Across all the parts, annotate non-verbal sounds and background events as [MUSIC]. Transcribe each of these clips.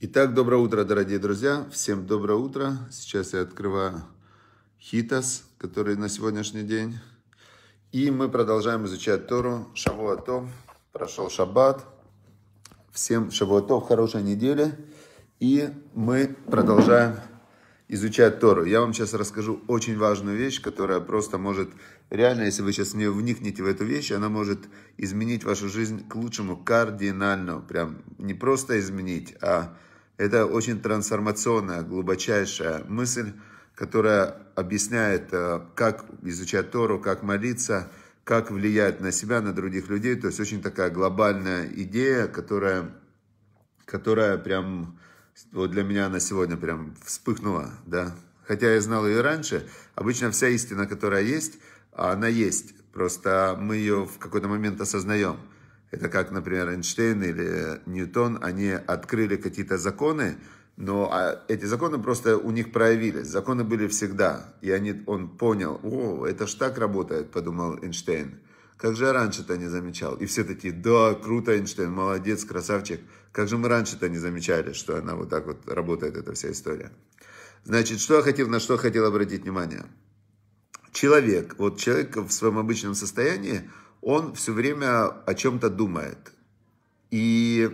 Итак, доброе утро, дорогие друзья. Всем доброе утро. Сейчас я открываю хитас, который на сегодняшний день. И мы продолжаем изучать Тору. Шавуатов. Прошел шаббат. Всем шавуатов. Хорошей недели. И мы продолжаем изучать Тору. Я вам сейчас расскажу очень важную вещь, которая просто может, реально, если вы сейчас в вникнете в эту вещь, она может изменить вашу жизнь к лучшему кардинально. Прям не просто изменить, а это очень трансформационная, глубочайшая мысль, которая объясняет, э, как изучать Тору, как молиться, как влиять на себя, на других людей. То есть очень такая глобальная идея, которая, которая прям вот для меня на сегодня прям вспыхнула, да. Хотя я знал ее раньше. Обычно вся истина, которая есть, она есть. Просто мы ее в какой-то момент осознаем. Это как, например, Эйнштейн или Ньютон, они открыли какие-то законы, но а, эти законы просто у них проявились. Законы были всегда. И они, он понял, о, это ж так работает, подумал Эйнштейн. Как же я раньше-то не замечал? И все такие, да, круто, Эйнштейн, молодец, красавчик. Как же мы раньше-то не замечали, что она вот так вот работает, эта вся история. Значит, что я хотел, на что хотел обратить внимание. Человек, вот человек в своем обычном состоянии, он все время о чем-то думает. И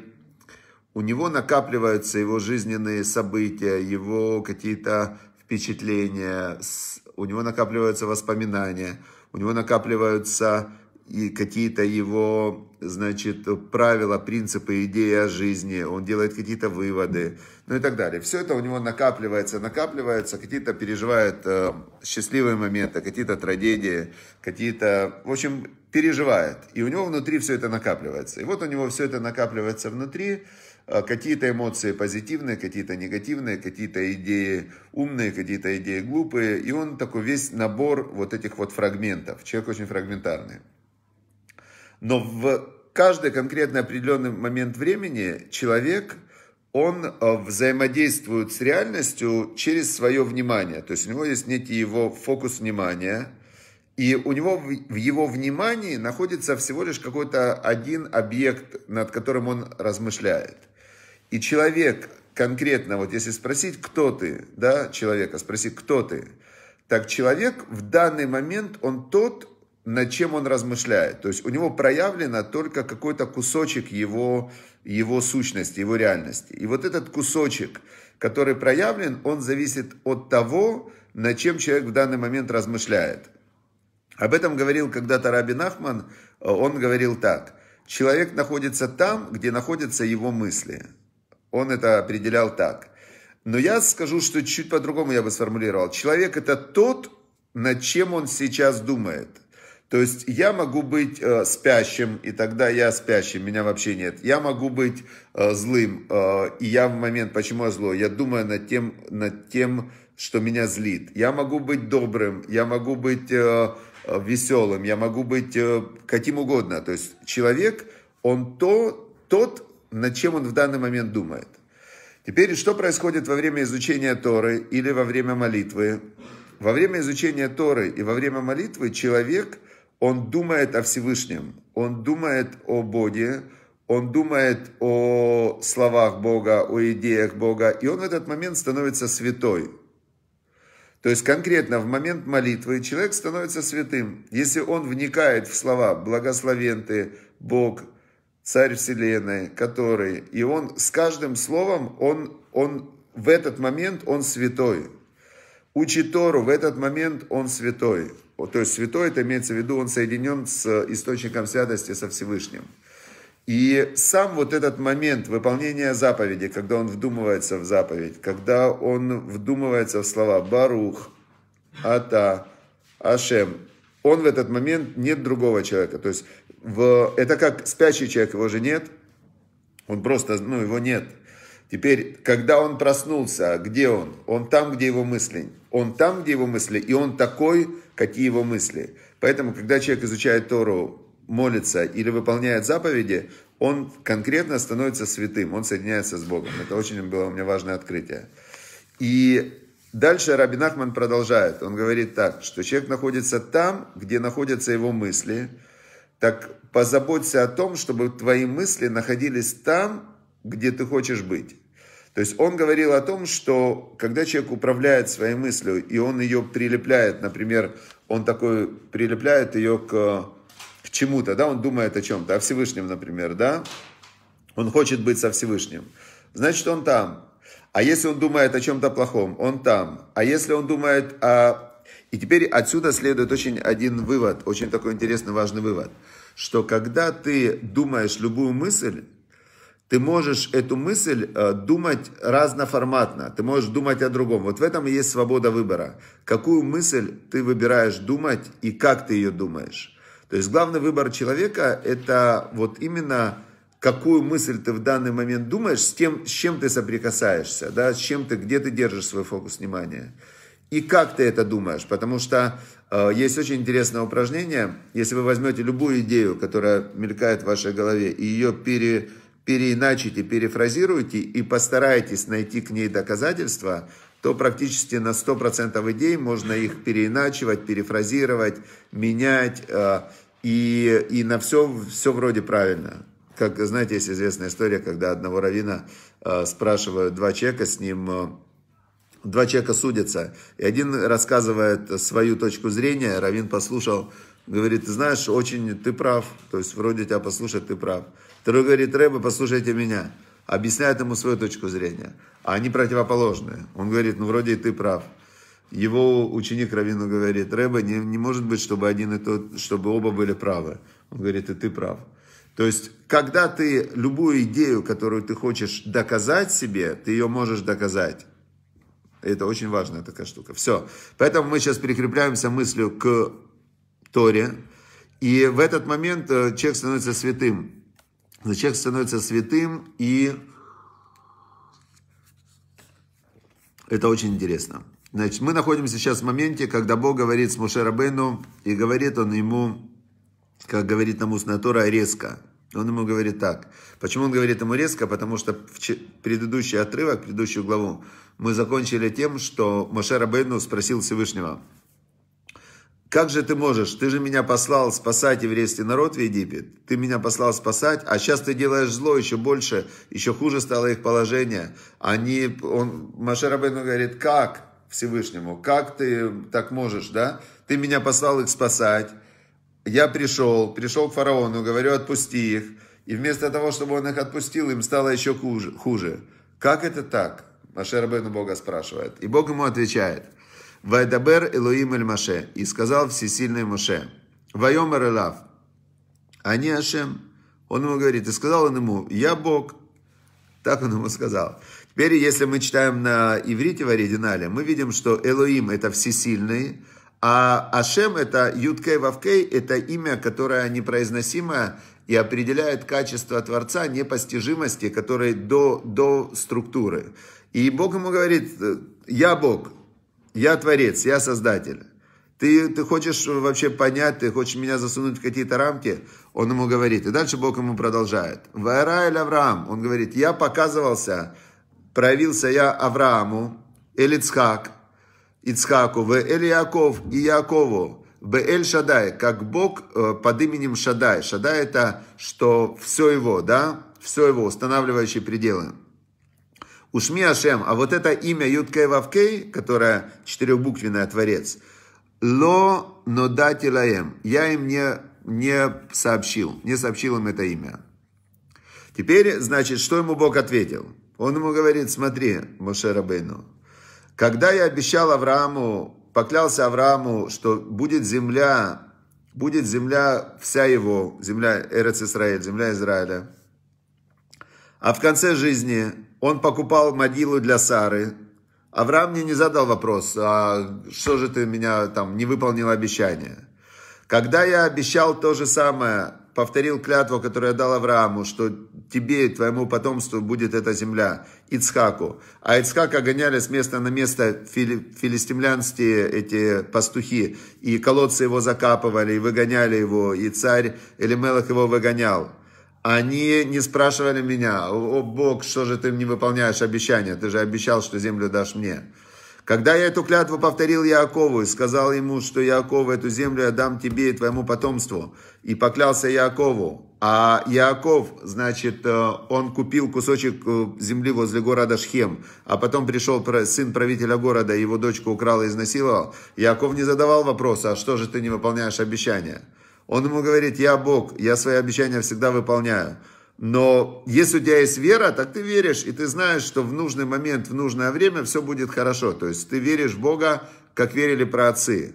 у него накапливаются его жизненные события, его какие-то впечатления, у него накапливаются воспоминания, у него накапливаются и какие-то его значит, правила, принципы, идеи о жизни, он делает какие-то выводы, ну и так далее. Все это у него накапливается, накапливается, какие-то переживает э, счастливые моменты, какие-то трагедии, какие-то, в общем, переживает. И у него внутри все это накапливается. И вот у него все это накапливается внутри, э, какие-то эмоции позитивные, какие-то негативные, какие-то идеи умные, какие-то идеи глупые. И он такой весь набор вот этих вот фрагментов. Человек очень фрагментарный. Но в каждый конкретный определенный момент времени человек, он э, взаимодействует с реальностью через свое внимание. То есть у него есть некий его фокус внимания, и у него в его внимании находится всего лишь какой-то один объект, над которым он размышляет. И человек конкретно, вот если спросить, кто ты, да, человека, спросить, кто ты, так человек в данный момент, он тот, над чем он размышляет. То есть у него проявлено только какой-то кусочек его, его сущности, его реальности. И вот этот кусочек, который проявлен, он зависит от того, над чем человек в данный момент размышляет. Об этом говорил когда-то Рабин Ахман, он говорил так. Человек находится там, где находятся его мысли. Он это определял так. Но я скажу, что чуть по-другому я бы сформулировал. Человек это тот, над чем он сейчас думает. То есть я могу быть э, спящим, и тогда я спящим, меня вообще нет. Я могу быть э, злым, э, и я в момент, почему я злой, я думаю над тем, над тем, что меня злит. Я могу быть добрым, я могу быть э, э, веселым, я могу быть э, каким угодно. То есть человек, он то, тот, над чем он в данный момент думает. Теперь, что происходит во время изучения Торы или во время молитвы? Во время изучения Торы и во время молитвы человек – он думает о Всевышнем, он думает о Боге, он думает о словах Бога, о идеях Бога, и он в этот момент становится святой. То есть конкретно в момент молитвы человек становится святым, если он вникает в слова «благословен ты, Бог, Царь Вселенной, который...» И он с каждым словом, он, он в этот момент он святой. Учит Тору, в этот момент он святой. То есть святой, это имеется в виду, он соединен с источником святости, со Всевышним. И сам вот этот момент выполнения заповеди, когда он вдумывается в заповедь, когда он вдумывается в слова «барух», «ата», «ашем», он в этот момент нет другого человека. То есть в, это как спящий человек, его же нет, он просто, ну, его нет – Теперь, когда он проснулся, где он? Он там, где его мысли. Он там, где его мысли, и он такой, какие его мысли. Поэтому, когда человек изучает Тору, молится или выполняет заповеди, он конкретно становится святым, он соединяется с Богом. Это очень было у меня важное открытие. И дальше Рабин Ахман продолжает. Он говорит так, что человек находится там, где находятся его мысли. Так позаботься о том, чтобы твои мысли находились там, где ты хочешь быть. То есть он говорил о том, что когда человек управляет своей мыслью, и он ее прилепляет, например, он такой прилепляет ее к, к чему-то, да, он думает о чем-то, о Всевышнем, например, да, он хочет быть со Всевышним, значит, он там. А если он думает о чем-то плохом, он там. А если он думает о... И теперь отсюда следует очень один вывод, очень такой интересный, важный вывод, что когда ты думаешь любую мысль, ты можешь эту мысль э, думать разноформатно, ты можешь думать о другом. Вот в этом и есть свобода выбора. Какую мысль ты выбираешь думать и как ты ее думаешь. То есть главный выбор человека – это вот именно какую мысль ты в данный момент думаешь, с, тем, с чем ты соприкасаешься, да, с чем ты, где ты держишь свой фокус внимания. И как ты это думаешь, потому что э, есть очень интересное упражнение, если вы возьмете любую идею, которая мелькает в вашей голове, и ее пере, переиначите, перефразируете и постараетесь найти к ней доказательства, то практически на 100% идей можно их переиначивать, перефразировать, менять, э, и, и на все, все вроде правильно. Как, знаете, есть известная история, когда одного равина э, спрашивают два человека с ним, э, два человека судятся, и один рассказывает свою точку зрения, равин послушал, Говорит, ты знаешь, очень ты прав. То есть вроде тебя послушать, ты прав. Второй говорит, Рэбе, послушайте меня. Объясняет ему свою точку зрения. А они противоположные. Он говорит, ну вроде и ты прав. Его ученик Равину говорит, Рэбе, не, не может быть, чтобы один и тот, чтобы оба были правы. Он говорит, и ты прав. То есть, когда ты любую идею, которую ты хочешь доказать себе, ты ее можешь доказать. Это очень важная такая штука. Все. Поэтому мы сейчас перекрепляемся мыслью к Торе. И в этот момент э, человек становится святым. Человек становится святым, и это очень интересно. Значит, мы находимся сейчас в моменте, когда Бог говорит с Моше Рабену, и говорит он ему, как говорит нам устная Тора, резко. Он ему говорит так. Почему он говорит ему резко? Потому что в предыдущий отрывок, предыдущую главу мы закончили тем, что Моше Рабейну спросил Всевышнего – как же ты можешь? Ты же меня послал спасать еврейский народ в Египет. Ты меня послал спасать, а сейчас ты делаешь зло еще больше, еще хуже стало их положение. Они, он, Маша Рабейну говорит, как Всевышнему, как ты так можешь, да? Ты меня послал их спасать. Я пришел, пришел к фараону, говорю, отпусти их. И вместо того, чтобы он их отпустил, им стало еще хуже. хуже. Как это так? Машер Бену Бога спрашивает. И Бог ему отвечает. Вайдабер Элоим Эль Маше. И сказал всесильный Моше. Вайомер Элав. А Ашем. Он ему говорит, и сказал он ему, я Бог. Так он ему сказал. Теперь, если мы читаем на иврите в оригинале, мы видим, что Элоим – это всесильный, а Ашем – это Юткей Вавкей, это имя, которое непроизносимое и определяет качество Творца непостижимости, которой до, до структуры. И Бог ему говорит, я Бог, я творец, я создатель. Ты, ты хочешь вообще понять, ты хочешь меня засунуть в какие-то рамки? Он ему говорит. И дальше Бог ему продолжает. Вараэль Авраам. Он говорит, я показывался, проявился я Аврааму, Элицхак, Ицхаку, в Элияков и Якову, в Эль Шадай, как Бог э, под именем Шадай. Шадай это, что все его, да, все его, устанавливающие пределы. Ушми Ашем, а вот это имя Юткей Вавкей, которое четырехбуквенное творец, Ло Нодати Лаем, я им не, не сообщил, не сообщил им это имя. Теперь, значит, что ему Бог ответил? Он ему говорит, смотри, Моше Рабейну, когда я обещал Аврааму, поклялся Аврааму, что будет земля, будет земля вся его, земля Эрец Израиль, земля Израиля, а в конце жизни он покупал могилу для Сары. Авраам мне не задал вопрос, а что же ты меня там не выполнил обещание? Когда я обещал то же самое, повторил клятву, которую я дал Аврааму, что тебе и твоему потомству будет эта земля, Ицхаку. А Ицхака гоняли с места на место фили, филистимлянские эти пастухи, и колодцы его закапывали, и выгоняли его, и царь Элимелах его выгонял. Они не спрашивали меня, о Бог, что же ты не выполняешь обещания, ты же обещал, что землю дашь мне. Когда я эту клятву повторил Яакову и сказал ему, что Яаков, эту землю я дам тебе и твоему потомству, и поклялся Яакову, а Яаков, значит, э, он купил кусочек э, земли возле города Шхем, а потом пришел сын правителя города, его дочку украл и изнасиловал, Яаков не задавал вопроса, а что же ты не выполняешь обещания? Он ему говорит, я Бог, я свои обещания всегда выполняю. Но если у тебя есть вера, так ты веришь, и ты знаешь, что в нужный момент, в нужное время все будет хорошо. То есть ты веришь в Бога, как верили праотцы.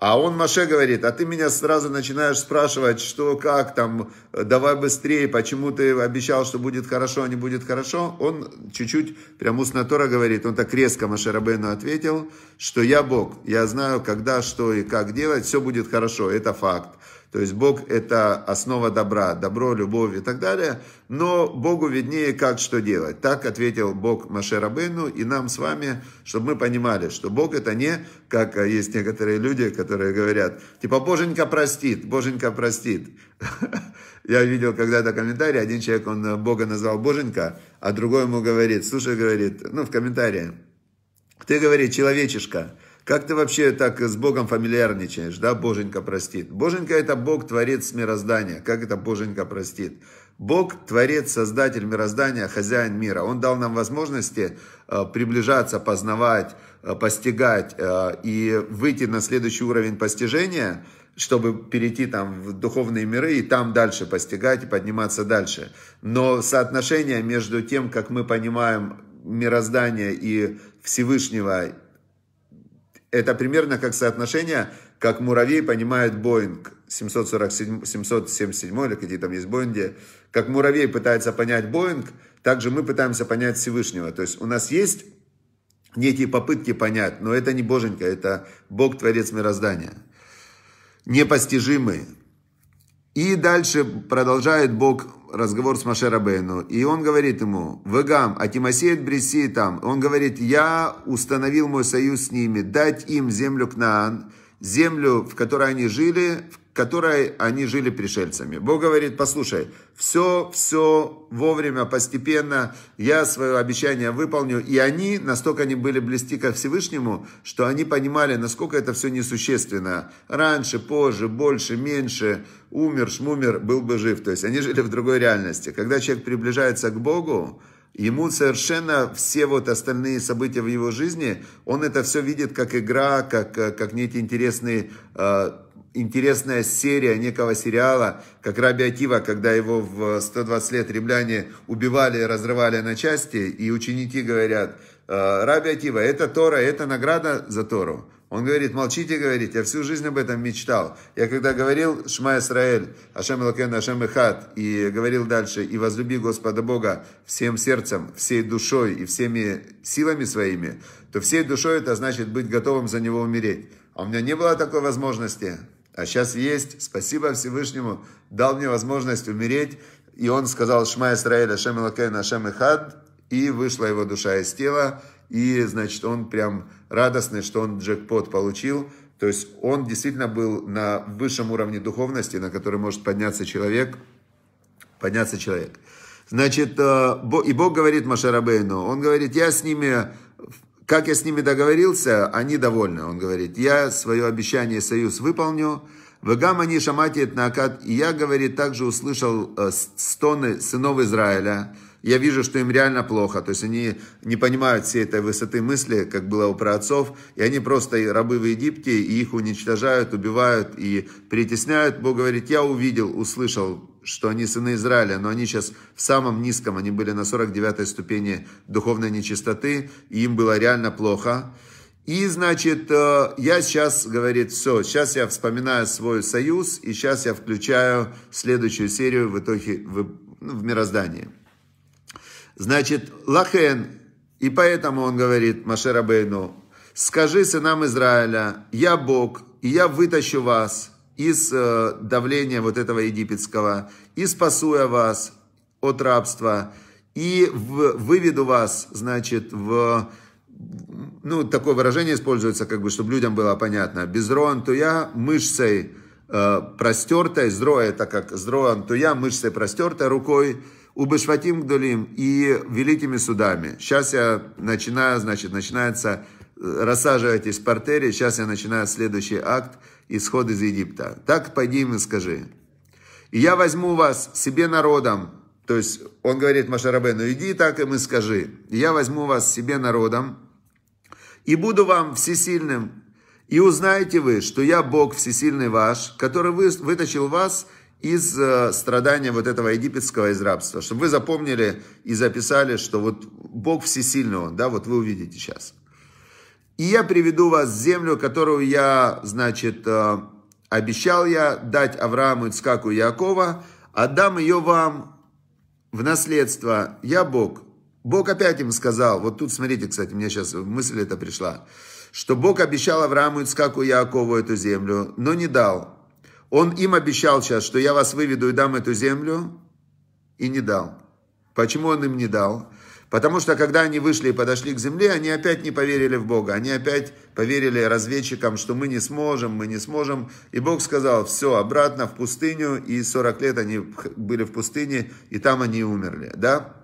А он Маше говорит, а ты меня сразу начинаешь спрашивать, что, как, там, давай быстрее, почему ты обещал, что будет хорошо, а не будет хорошо. Он чуть-чуть, прям устно Тора говорит, он так резко Маше Рабейну ответил, что я Бог, я знаю, когда, что и как делать, все будет хорошо, это факт. То есть Бог это основа добра, добро, любовь и так далее. Но Богу виднее, как что делать. Так ответил Бог Маше Рабейну и нам с вами, чтобы мы понимали, что Бог это не, как э, есть некоторые люди, которые говорят, типа Боженька простит, Боженька простит. [LAUGHS] Я видел когда-то комментарий, один человек, он э, Бога назвал Боженька, а другой ему говорит, слушай, говорит, ну в комментарии, ты, говорит, человечишка, как ты вообще так с Богом фамильярничаешь, да, Боженька простит? Боженька это Бог, творец мироздания. Как это Боженька простит? Бог, творец, создатель мироздания, хозяин мира. Он дал нам возможности э, приближаться, познавать, э, постигать э, и выйти на следующий уровень постижения, чтобы перейти там в духовные миры и там дальше постигать и подниматься дальше. Но соотношение между тем, как мы понимаем мироздание и Всевышнего это примерно как соотношение, как муравей понимает Боинг 747, 777 или какие там есть Боинги. Как муравей пытается понять Боинг, также мы пытаемся понять Всевышнего. То есть у нас есть некие попытки понять, но это не боженька, это Бог, Творец мироздания. Непостижимый. И дальше продолжает Бог разговор с Маше Рабейну, и он говорит ему, «Вегам, а атимасеет бреси там». Он говорит, «Я установил мой союз с ними, дать им землю Кнаан, землю, в которой они жили, в которой они жили пришельцами. Бог говорит, послушай, все, все вовремя, постепенно, я свое обещание выполню. И они настолько не были близки ко Всевышнему, что они понимали, насколько это все несущественно. Раньше, позже, больше, меньше, умер, шмумер, был бы жив. То есть они жили в другой реальности. Когда человек приближается к Богу, Ему совершенно все вот остальные события в его жизни, он это все видит как игра, как, как некий интересный э, интересная серия некого сериала, как Раби Акива, когда его в 120 лет римляне убивали, разрывали на части, и ученики говорят, «Э, Раби Акива, это Тора, это награда за Тору. Он говорит, молчите, говорит, я всю жизнь об этом мечтал. Я когда говорил Шма Исраэль, Ашем Элокен, Ашем Ихат, и говорил дальше, и возлюби Господа Бога всем сердцем, всей душой и всеми силами своими, то всей душой это значит быть готовым за Него умереть. А у меня не было такой возможности а сейчас есть. Спасибо Всевышнему, дал мне возможность умереть. И он сказал, Шма Исраэль, Ашем Элакейн, Ашем Эхад, и вышла его душа из тела, и, значит, он прям радостный, что он джекпот получил. То есть он действительно был на высшем уровне духовности, на который может подняться человек. Подняться человек. Значит, э, и Бог говорит Машарабейну, он говорит, я с ними как я с ними договорился, они довольны. Он говорит, я свое обещание союз выполню. Вегам они на накат. И я, говорит, также услышал э, стоны сынов Израиля. Я вижу, что им реально плохо. То есть они не понимают всей этой высоты мысли, как было у праотцов. И они просто рабы в Египте, и их уничтожают, убивают и притесняют. Бог говорит, я увидел, услышал что они сыны Израиля, но они сейчас в самом низком, они были на 49-й ступени духовной нечистоты, и им было реально плохо. И, значит, э, я сейчас, говорит, все, сейчас я вспоминаю свой союз, и сейчас я включаю следующую серию в итоге в, ну, в мироздании. Значит, Лахен, и поэтому он говорит Машерабейну, скажи сынам Израиля, я Бог, и я вытащу вас, из э, давления вот этого египетского, и спасуя вас от рабства, и выведу вас, значит, в, ну, такое выражение используется, как бы, чтобы людям было понятно, безрон то я мышцей э, простертой, зро это как зроан то я мышцей простертой рукой, убышватим гдулим и великими судами. Сейчас я начинаю, значит, начинается э, рассаживайтесь в портере, сейчас я начинаю следующий акт, исход из Египта. Так пойди им и скажи. И я возьму вас себе народом, то есть он говорит Машарабену, иди так им и скажи, и я возьму вас себе народом, и буду вам всесильным, и узнаете вы, что я Бог всесильный ваш, который вы, вытащил вас из э, страдания вот этого египетского из рабства, чтобы вы запомнили и записали, что вот Бог всесильный он, да, вот вы увидите сейчас. И я приведу вас в землю, которую я, значит, э, обещал я дать Аврааму, Ицкаку и Якова, отдам ее вам в наследство, я Бог. Бог опять им сказал, вот тут смотрите, кстати, мне сейчас мысль эта пришла, что Бог обещал Аврааму, Ицкаку и Якову эту землю, но не дал. Он им обещал сейчас, что я вас выведу и дам эту землю, и не дал. Почему он им не дал? Потому что, когда они вышли и подошли к земле, они опять не поверили в Бога. Они опять поверили разведчикам, что мы не сможем, мы не сможем. И Бог сказал, все, обратно в пустыню. И 40 лет они были в пустыне, и там они умерли. Да?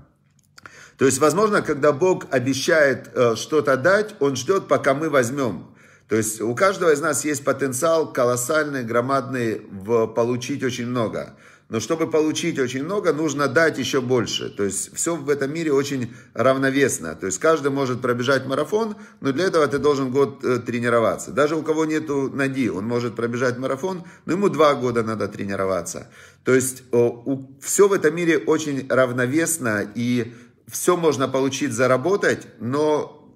То есть, возможно, когда Бог обещает э, что-то дать, Он ждет, пока мы возьмем. То есть у каждого из нас есть потенциал колоссальный, громадный, в получить очень много. Но чтобы получить очень много, нужно дать еще больше. То есть все в этом мире очень равновесно. То есть каждый может пробежать марафон, но для этого ты должен год э, тренироваться. Даже у кого нету ноги, он может пробежать марафон, но ему два года надо тренироваться. То есть э, все в этом мире очень равновесно и все можно получить, заработать, но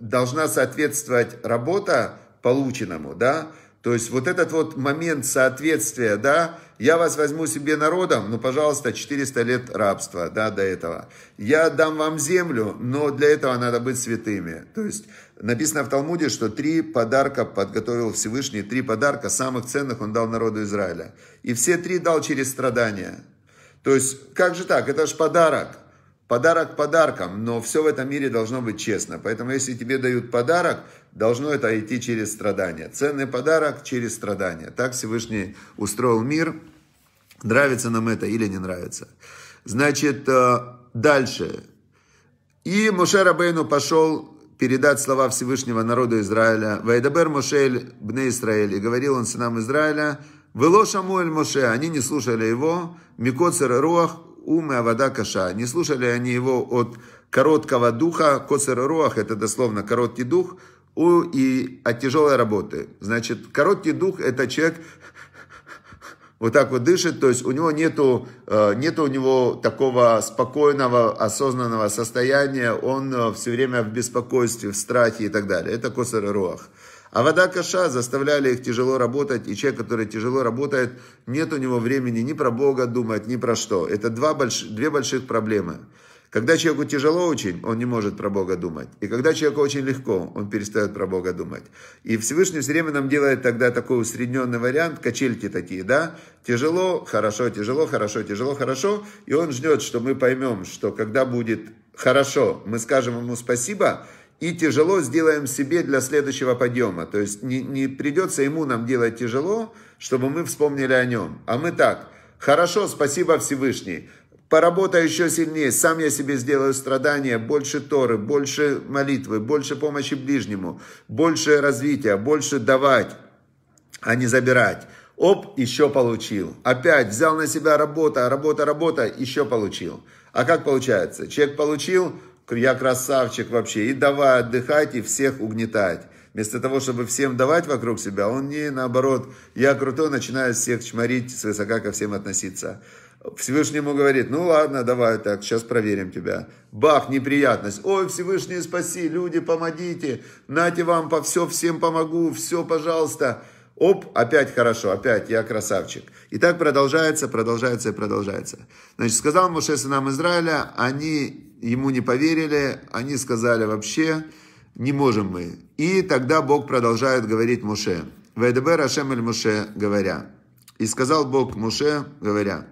должна соответствовать работа полученному, да, то есть вот этот вот момент соответствия, да, я вас возьму себе народом, но, ну, пожалуйста, 400 лет рабства, да, до этого. Я дам вам землю, но для этого надо быть святыми. То есть написано в Талмуде, что три подарка подготовил Всевышний, три подарка самых ценных он дал народу Израиля. И все три дал через страдания. То есть, как же так? Это же подарок. Подарок подарком, но все в этом мире должно быть честно. Поэтому, если тебе дают подарок, должно это идти через страдания. Ценный подарок через страдания. Так Всевышний устроил мир. Нравится нам это или не нравится. Значит, э, дальше. И Муше Рабейну пошел передать слова Всевышнего народу Израиля. «Вайдабер Мошель бне Израиль». И говорил он сынам Израиля, «Вело Шамуэль Моше». Они не слушали его. «Микоцер руах умы авада каша». Не слушали они его от короткого духа. «Коцер руах» — это дословно короткий дух – и от тяжелой работы. Значит, короткий дух – это человек, вот так вот дышит, то есть у него нету, э, нету у него такого спокойного, осознанного состояния, он э, все время в беспокойстве, в страхе и так далее. Это косар руах. А вода каша заставляли их тяжело работать, и человек, который тяжело работает, нет у него времени ни про Бога думать, ни про что. Это два больш... две больших проблемы. Когда человеку тяжело очень, он не может про Бога думать. И когда человеку очень легко, он перестает про Бога думать. И Всевышний все время нам делает тогда такой усредненный вариант, качельки такие, да? Тяжело, хорошо, тяжело, хорошо, тяжело, хорошо. И он ждет, что мы поймем, что когда будет хорошо, мы скажем ему спасибо, и тяжело сделаем себе для следующего подъема. То есть не, не придется ему нам делать тяжело, чтобы мы вспомнили о нем. А мы так, хорошо, спасибо Всевышний. Поработай еще сильнее, сам я себе сделаю страдания, больше Торы, больше молитвы, больше помощи ближнему, больше развития, больше давать, а не забирать. Оп, еще получил. Опять взял на себя работа, работа, работа, еще получил. А как получается? Человек получил, я красавчик вообще, и давай отдыхать, и всех угнетать. Вместо того, чтобы всем давать вокруг себя, он не наоборот, я крутой, начинаю всех чморить, свысока ко всем относиться. Всевышний ему говорит, ну ладно, давай так, сейчас проверим тебя. Бах, неприятность. Ой, Всевышний, спаси, люди, помогите. Нате вам, по все, всем помогу, все, пожалуйста. Оп, опять хорошо, опять я красавчик. И так продолжается, продолжается и продолжается. Значит, сказал Муше сынам Израиля, они ему не поверили, они сказали вообще, не можем мы. И тогда Бог продолжает говорить Муше. Вайдебер Ашем Муше, говоря. И сказал Бог Муше, говоря,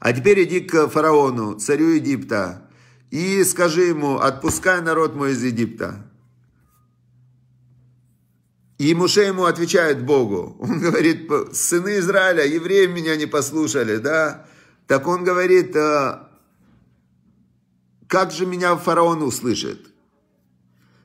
а теперь иди к фараону, царю Египта, и скажи ему, отпускай народ мой из Египта. И Муше ему отвечает Богу. Он [LAUGHS] говорит, сыны Израиля, евреи меня не послушали, да? Так он говорит, «А, как же меня фараон услышит?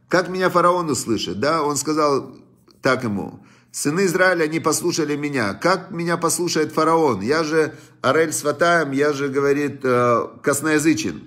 Как меня фараон услышит, да? Он сказал так ему, Сыны Израиля не послушали меня. Как меня послушает фараон? Я же Арель Сватаем, я же, говорит, э, косноязычен.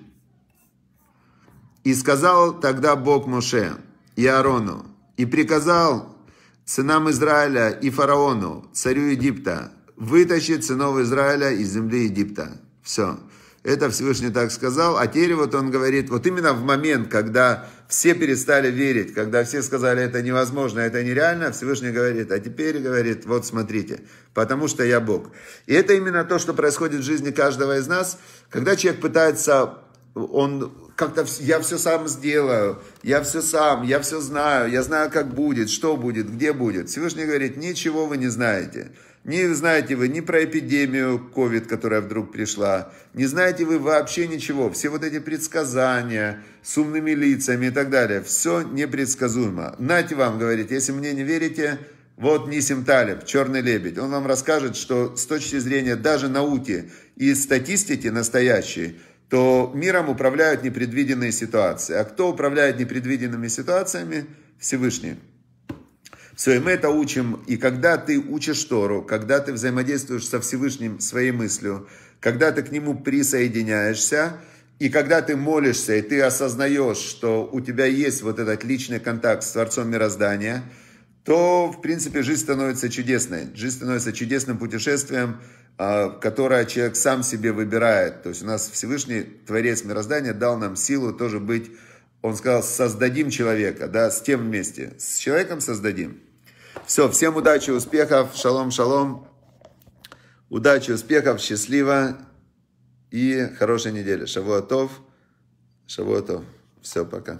И сказал тогда Бог Моше и Аарону, и приказал сынам Израиля и фараону, царю Египта, вытащить сынов Израиля из земли Египта. Все. Это Всевышний так сказал. А теперь вот он говорит, вот именно в момент, когда все перестали верить, когда все сказали, это невозможно, это нереально, Всевышний говорит, а теперь говорит, вот смотрите, потому что я Бог. И это именно то, что происходит в жизни каждого из нас, когда человек пытается, он как-то я все сам сделаю, я все сам, я все знаю, я знаю, как будет, что будет, где будет. Всевышний говорит, ничего вы не знаете. Не знаете вы ни про эпидемию COVID, которая вдруг пришла, не знаете вы вообще ничего. Все вот эти предсказания с умными лицами и так далее, все непредсказуемо. Нате вам, говорит, если мне не верите, вот Нисим Талиб, черный лебедь. Он вам расскажет, что с точки зрения даже науки и статистики настоящей, то миром управляют непредвиденные ситуации. А кто управляет непредвиденными ситуациями? Всевышний. Все, и мы это учим. И когда ты учишь Тору, когда ты взаимодействуешь со Всевышним своей мыслью, когда ты к нему присоединяешься, и когда ты молишься, и ты осознаешь, что у тебя есть вот этот личный контакт с Творцом Мироздания, то, в принципе, жизнь становится чудесной. Жизнь становится чудесным путешествием, а, которое человек сам себе выбирает. То есть у нас Всевышний Творец Мироздания дал нам силу тоже быть, он сказал, создадим человека, да, с тем вместе. С человеком создадим. Все, всем удачи, успехов, шалом, шалом. Удачи, успехов, счастливо и хорошей недели. Шавуатов, шавуатов. Все, пока.